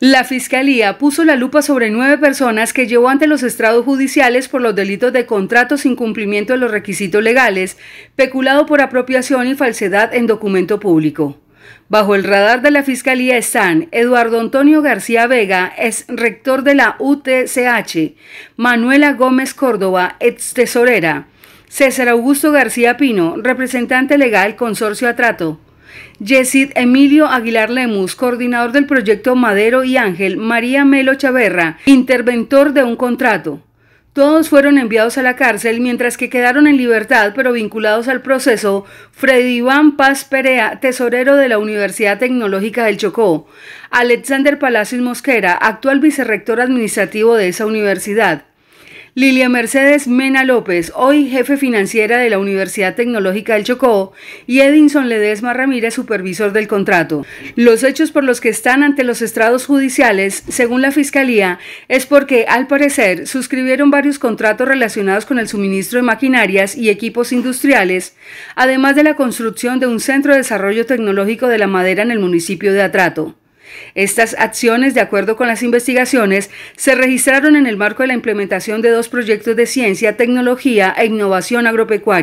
La Fiscalía puso la lupa sobre nueve personas que llevó ante los estrados judiciales por los delitos de contrato sin cumplimiento de los requisitos legales, peculado por apropiación y falsedad en documento público. Bajo el radar de la Fiscalía están Eduardo Antonio García Vega, ex rector de la UTCH, Manuela Gómez Córdoba, ex tesorera, César Augusto García Pino, representante legal Consorcio Atrato, Yesid Emilio Aguilar Lemus, coordinador del proyecto Madero y Ángel María Melo Chaverra, interventor de un contrato. Todos fueron enviados a la cárcel, mientras que quedaron en libertad, pero vinculados al proceso, Freddy Iván Paz Perea, tesorero de la Universidad Tecnológica del Chocó, Alexander Palacios Mosquera, actual vicerrector administrativo de esa universidad, Lilia Mercedes Mena López, hoy jefe financiera de la Universidad Tecnológica del Chocó, y Edinson Ledesma Ramírez, supervisor del contrato. Los hechos por los que están ante los estrados judiciales, según la Fiscalía, es porque, al parecer, suscribieron varios contratos relacionados con el suministro de maquinarias y equipos industriales, además de la construcción de un centro de desarrollo tecnológico de la madera en el municipio de Atrato. Estas acciones, de acuerdo con las investigaciones, se registraron en el marco de la implementación de dos proyectos de ciencia, tecnología e innovación agropecuaria.